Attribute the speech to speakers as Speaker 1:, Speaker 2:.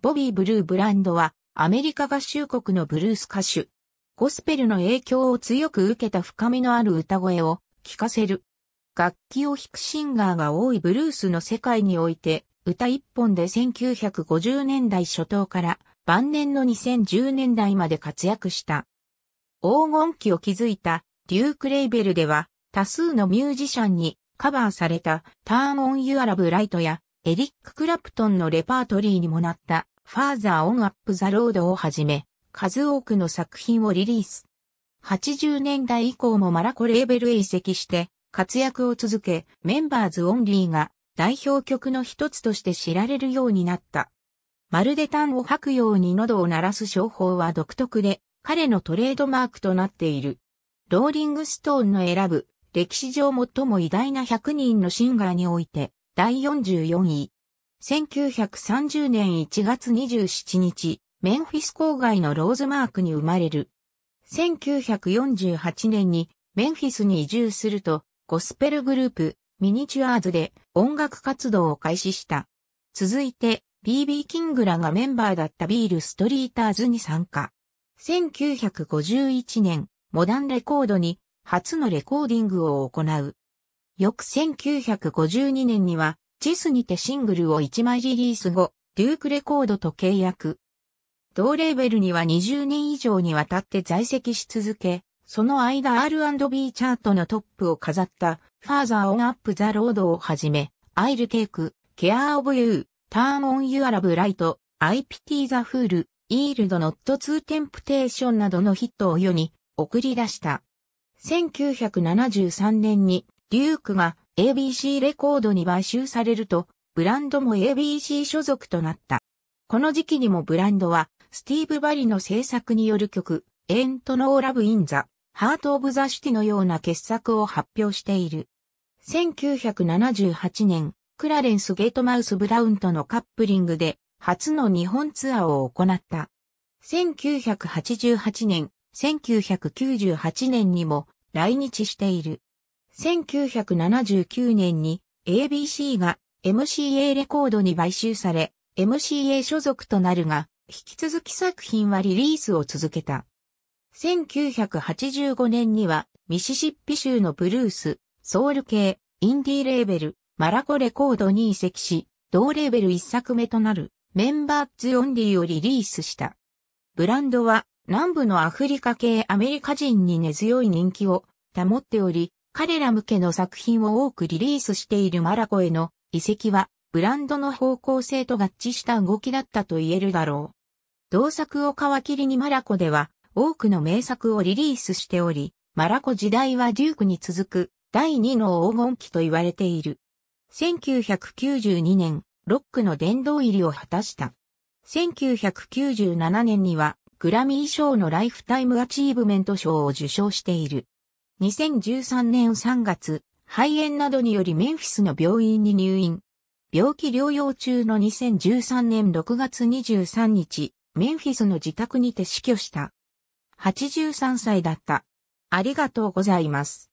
Speaker 1: ボビー・ブルー・ブランドはアメリカ合衆国のブルース歌手。ゴスペルの影響を強く受けた深みのある歌声を聴かせる。楽器を弾くシンガーが多いブルースの世界において、歌一本で1950年代初頭から晩年の2010年代まで活躍した。黄金期を築いたデューク・レイベルでは多数のミュージシャンにカバーされたターン・オン・ユア・ラブ・ライトやエリック・クラプトンのレパートリーにもなったファーザー・オン・アップ・ザ・ロードをはじめ、数多くの作品をリリース。80年代以降もマラコレーベルへ移籍して活躍を続け、メンバーズ・オンリーが代表曲の一つとして知られるようになった。まるで痰を吐くように喉を鳴らす商法は独特で、彼のトレードマークとなっている。ローリングストーンの選ぶ、歴史上最も偉大な100人のシンガーにおいて、第44位。1930年1月27日、メンフィス郊外のローズマークに生まれる。1948年にメンフィスに移住すると、ゴスペルグループ、ミニチュアーズで音楽活動を開始した。続いて、BB キングらがメンバーだったビールストリーターズに参加。1951年、モダンレコードに初のレコーディングを行う。翌1952年には、チスにてシングルを1枚リリース後、デュークレコードと契約。同レーベルには20年以上にわたって在籍し続け、その間 R&B チャートのトップを飾った、ファーザーオンアップザロードをはじめ、アイルテイク、ケアオブユー、ターンオンユアラブライト、IPT ザフール、イールドノットツーテンプテーションなどのヒットを世に送り出した。1973年にリュークが ABC レコードに買収されると、ブランドも ABC 所属となった。この時期にもブランドは、スティーブ・バリの制作による曲、エントノーラブ・イン・ザ・ハート・オブ・ザ・シティのような傑作を発表している。1978年、クラレンス・ゲートマウス・ブラウンとのカップリングで、初の日本ツアーを行った。1988年、1998年にも来日している。1979年に ABC が MCA レコードに買収され、MCA 所属となるが、引き続き作品はリリースを続けた。1985年には、ミシシッピ州のブルース、ソウル系、インディーレーベル、マラコレコードに移籍し、同レーベル一作目となる、メンバーズ・オンリーをリリースした。ブランドは、南部のアフリカ系アメリカ人に根強い人気を保っており、彼ら向けの作品を多くリリースしているマラコへの移籍は、ブランドの方向性と合致した動きだったと言えるだろう。同作を皮切りにマラコでは、多くの名作をリリースしており、マラコ時代はデュークに続く第2の黄金期と言われている。1992年、ロックの殿堂入りを果たした。1997年には、グラミー賞のライフタイムアチーブメント賞を受賞している。2013年3月、肺炎などによりメンフィスの病院に入院。病気療養中の2013年6月23日、メンフィスの自宅にて死去した。83歳だった。ありがとうございます。